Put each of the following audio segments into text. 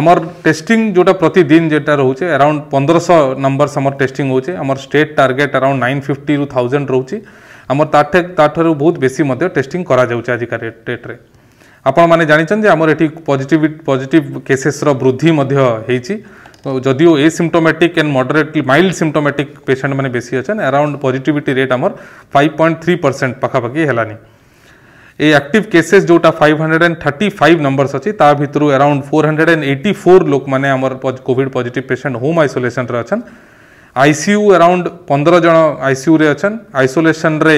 আমার টেস্টিং যেটা প্রতিদিন যেটা রয়েছে আরাউন্ড পনেরোশো নম্বরস আমার টেস্টিং হচ্ছে আমার state target around nine fifty রু থাউজেন্ড রয়েছে আমার তাঠে তাঠার বহুত বেশি মধ্যে টেস্টিং করা যাচ্ছে আজিকা ডেট্রে আপন মানে জাঁচান যে আমার এটি পজিটিভ পজিটিভ কেসেসর বৃদ্ধি মধ্যে হয়েছি যদিও asymptomatic and moderately mild symptomatic patient মানে বেশি অছেন আরাউন্ড পজিটিভিটি রেট আমার ফাইভ পয়েন্ট থ্রি পরসেন্ট পাখাপাখি হলানি এই ଆକ୍ଟିଭ୍ କେସେସ୍ ଯେଉଁଟା five hundred and thirty five numbers ଅଛି ତା ଭିତରୁ around four hundred and eighty four ଲୋକମାନେ ଆମର କୋଭିଡ୍ ପଜିଟିଭ୍ ପେସେଣ୍ଟ ହୋମ୍ ଆଇସୋଲେସନ୍ରେ ଅଛନ୍ ଆଇସିୟୁ ଆରାଉଣ୍ଡ ପନ୍ଦର ଜଣ ଆଇସିୟୁରେ ଅଛନ୍ ଆଇସୋଲେସନ୍ରେ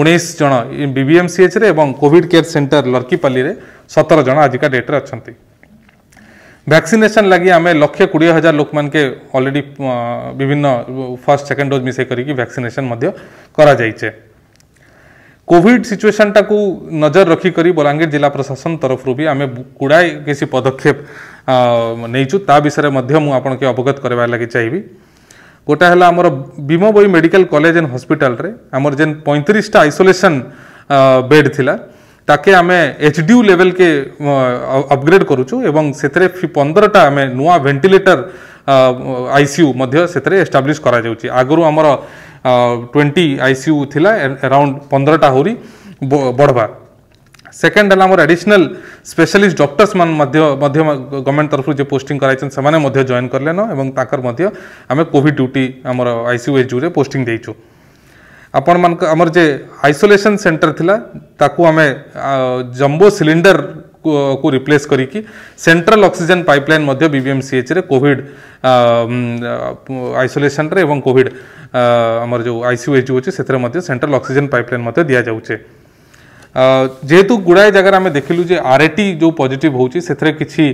ଉଣେଇଶ ଜଣ ବିବିଏମ୍ସିଏଚ୍ରେ ଏବଂ କୋଭିଡ୍ କେୟାର ସେଣ୍ଟର ଲର୍କିପାଲିରେ ସତର ଜଣ ଆଜିକା ଡେଟ୍ରେ ଅଛନ୍ତି ভ্যাকসিনেসন লাগি আমি লক্ষে কোড়িয়ে হাজার লোক মানকে অলরেডি বিভিন্ন ফার্স্ট সেকেন্ড ডোজ মিশাই করি ভ্যাকসিনেসন করা যাইছে କୋଭିଡ଼ ସିଚୁଏସନ୍ଟାକୁ ନଜର ରଖିକରି ବଲାଙ୍ଗୀର ଜିଲ୍ଲା ପ୍ରଶାସନ ତରଫରୁ ବି ଆମେ ଗୁଡ଼ାଏ କିଛି ପଦକ୍ଷେପ ନେଇଛୁ ତା ବିଷୟରେ ମଧ୍ୟ ମୁଁ ଆପଣଙ୍କୁ ଅବଗତ କରାଇବା ଲାଗି ଚାହିଁବି ଗୋଟା ହେଲା ଆମର ବୀମବୋଇ ମେଡ଼ିକାଲ କଲେଜ ଆଣ୍ଡ ହସ୍ପିଟାଲରେ ଆମର ଯେନ୍ ପଇଁତିରିଶଟା ଆଇସୋଲେସନ୍ ବେଡ୍ ଥିଲା ତାକେ ଆମେ ଏଚ୍ ଡିୟୁ ଲେଭେଲ୍କେ ଅପଗ୍ରେଡ୍ କରୁଛୁ ଏବଂ ସେଥିରେ ପନ୍ଦରଟା ଆମେ ନୂଆ ଭେଣ୍ଟିଲେଟର ଆଇସିୟୁ ମଧ୍ୟ ସେଥିରେ ଏଷ୍ଟାବ୍ଲିଶ୍ କରାଯାଉଛି ଆଗରୁ ଆମର ଟ୍ୱେଣ୍ଟି ଆଇସିୟୁ ଥିଲା ଆରାଉଣ୍ଡ ପନ୍ଦରଟା ଆହୁରି ବଢ଼ବା সেকেন্ড হল আমার আডিশনাল স্পেশালিস্ট ডক্টর্স মান মধ্য গভর্নমেন্ট তরফ যে পোস্টিং করাইছেন সেমানে মধ্য জয়েন করলেন এবং তাঁকর মধ্য আমি কোভিড ডিউটি আমার আইসিউএচডিউরে পোস্টিং দেইছু আপন মান আমার যে আইসোলেশন সেন্টার লা তাকু আমি জম্বো সিলিন্ডর को रिप्लेस करी सेंट्रल ऑक्सीजन पाइपलाइन बीबीएमसीएच रे कोविड आइसोलेसन रे एवं कोविड आमर जो आईसीयू एच अच्छे से सेंट्रल ऑक्सीजन पाइपलाइन दिया जाऊे ଯେହେତୁ ଗୁଡ଼ାଏ ଜାଗାରେ ଆମେ ଦେଖିଲୁ ଯେ ଆର୍ ଏ ଟି ଯେଉଁ ପଜିଟିଭ୍ ହେଉଛି ସେଥିରେ କିଛି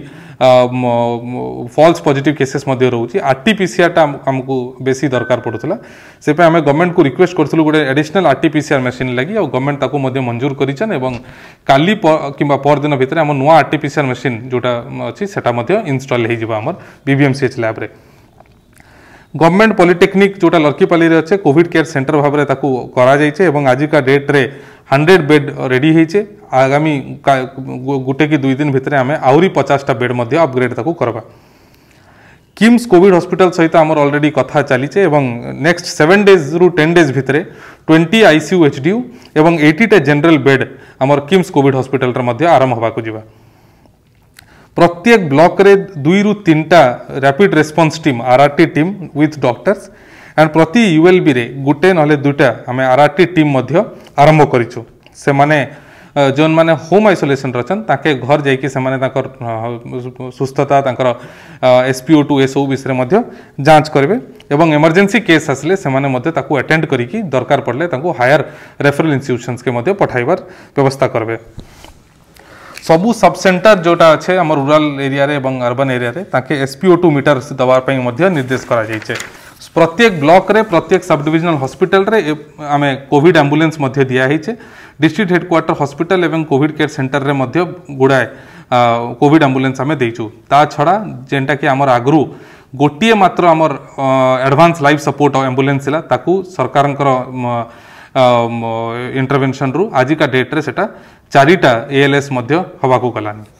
ଫଲ୍ସ ପଜିଟିଭ୍ କେସେସ୍ ମଧ୍ୟ ରହୁଛି ଆର୍ ଟି ପି ସିଆର୍ଟା ଆମକୁ ବେଶୀ ଦରକାର ପଡ଼ୁଥିଲା ସେପାଇଁ ଆମେ ଗଭର୍ଣ୍ଣମେଣ୍ଟକୁ ରିକ୍ୱେଷ୍ଟ କରିଥିଲୁ ଗୋଟେ additional R T P CR machine ଲାଗି ଆଉ ଗଭର୍ଣ୍ଣମେଣ୍ଟ ତାକୁ ମଧ୍ୟ ମଞ୍ଜୁର କରିଛନ୍ ଏବଂ କାଲି କିମ୍ବା ପରଦିନ ଭିତରେ ଆମ ନୂଆ R T P CR machine ଯେଉଁଟା ଅଛି ସେଟା ମଧ୍ୟ ଇନଷ୍ଟଲ୍ ହୋଇଯିବ ଆମର ବିଭିଏମ୍ସିଏଚ୍ ଲ୍ୟାବ୍ରେ ଗଭର୍ଣ୍ଣମେଣ୍ଟ ପଲିଟେକ୍ନିକ୍ ଯେଉଁଟା ଲର୍କିପାଲିରେ ଅଛେ କୋଭିଡ଼ କେୟାର ସେଣ୍ଟର ଭାବରେ ତାକୁ କରାଯାଇଛି ଏବଂ ଆଜିକା ଡେଟ୍ରେ हंड्रेड बेड रेडी आगामी गोटे कि दुई दिन भितर आम आहरी पचासटा बेड अपग्रेड ताकू करवा किम्स कोविड हस्पिटाल सहित आमर अलरेडी कथ चलीचे और नेक्स्ट सेवेन डेज रु टेन डेज भितर ट्वेंटी आईसीयू एच डीयू और एटीटा जेनेल बेड आमर किम्स कोविड हस्पिटाल आरंभ होगा जावा प्रत्येक ब्लॉक दुई रु तीन टा रैपिड रेस्पॉन्स टीम टी टीम विथ डॉक्टर्स ଆଣ୍ଡ ପ୍ରତି ୟୁଏଲ୍ବିରେ ଗୋଟେ ନହେଲେ ଦୁଇଟା ଆମେ ଆର୍ ଆର୍ ଟି ଟିମ୍ ମଧ୍ୟ ଆରମ୍ଭ କରିଛୁ ସେମାନେ ଯେଉଁମାନେ ହୋମ୍ ଆଇସୋଲେସନ୍ରେ ଅଛନ୍ତି ତାଙ୍କେ ଘର ଯାଇକି ସେମାନେ ତାଙ୍କର ସୁସ୍ଥତା ତାଙ୍କର ଏସ୍ପିଓ ଟୁ ଏସବୁ ବିଷୟରେ ମଧ୍ୟ ଯାଞ୍ଚ କରିବେ ଏବଂ ଏମର୍ଜେନ୍ସି କେସ୍ ଆସିଲେ ସେମାନେ ମଧ୍ୟ ତାକୁ ଆଟେଣ୍ଡ କରିକି ଦରକାର ପଡ଼ିଲେ ତାଙ୍କୁ ହାୟର ରେଫରାଲ ଇନଷ୍ଟିଟ୍ୟୁସନ୍ସକେ ମଧ୍ୟ ପଠାଇବାର ବ୍ୟବସ୍ଥା କରିବେ ସବୁ ସବ୍ ସେଣ୍ଟର ଯେଉଁଟା ଅଛି ଆମ ରୁରାଲ ଏରିଆରେ ଏବଂ ଅର୍ବାନ୍ ଏରିଆରେ ତାଙ୍କେ ଏସ୍ପିଓ ଟୁ ମିଟର ଦେବା ପାଇଁ ମଧ୍ୟ ନିର୍ଦ୍ଦେଶ କରାଯାଇଛି প্রত্যেক ব্লকরে প্রত্যেক সব ডিভিজনাল হসপিটালরে আমি কোভিড আম্বুলেন্স মধ্যে দিয়া হয়েছে ডিস্ট্রিক্ট হেডকোয়ার্টার হসপিটাল এবং কোভিড কেয়ার সেন্টরের মধ্যে গুড়ায়ে কোভিড আম্বুলেন্স আমি দেইছু তা ছড়া যেটাকি আমার আগরু ଗୋଟିଏ ମାତ୍ର ଆମର ଆଡ଼ଭାନ୍ସ ଲାଇଫ୍ ସପୋର୍ଟ ଆମ୍ବୁଲାନ୍ସ ଥିଲା ତାକୁ ସରକାରଙ୍କର ଇଣ୍ଟରଭେନସନ୍ରୁ ଆଜିକା ଡେଟ୍ରେ ସେଇଟା ଚାରିଟା ଏଏଲ୍ଏସ୍ ମଧ୍ୟ ହେବାକୁ ଗଲାନି